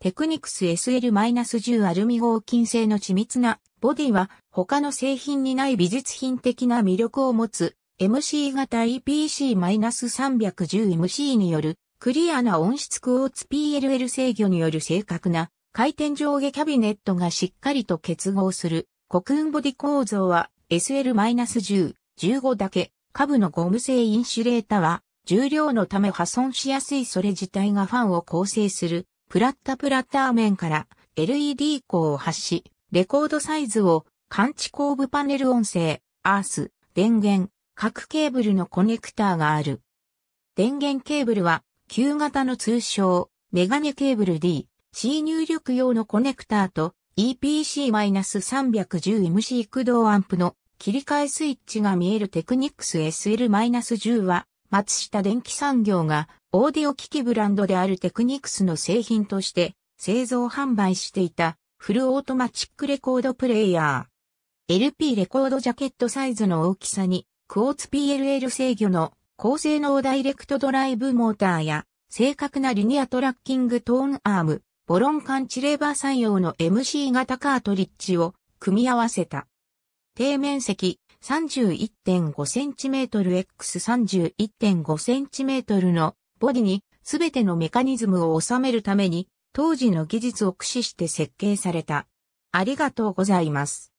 テクニクス SL-10 アルミ合金製の緻密なボディは他の製品にない美術品的な魅力を持つ MC 型 EPC-310MC によるクリアな音質クオーツ PLL 制御による正確な回転上下キャビネットがしっかりと結合するコクーンボディ構造は SL-10、15だけ下部のゴム製インシュレータは重量のため破損しやすいそれ自体がファンを構成するプラッタプラッター面から LED 光を発し、レコードサイズを感知後部パネル音声、アース、電源、各ケーブルのコネクターがある。電源ケーブルは、旧型の通称、メガネケーブル D、C 入力用のコネクターと EPC-310MC 駆動アンプの切り替えスイッチが見えるテクニックス SL-10 は、松下電機産業がオーディオ機器ブランドであるテクニクスの製品として製造販売していたフルオートマチックレコードプレイヤー。LP レコードジャケットサイズの大きさに、クォーツ PLL 制御の高性能ダイレクトドライブモーターや、正確なリニアトラッキングトーンアーム、ボロン感知レーバー採用の MC 型カートリッジを組み合わせた。底面積3 1 5 c m x 3 1 5 c m のボディにすべてのメカニズムを収めるために、当時の技術を駆使して設計された。ありがとうございます。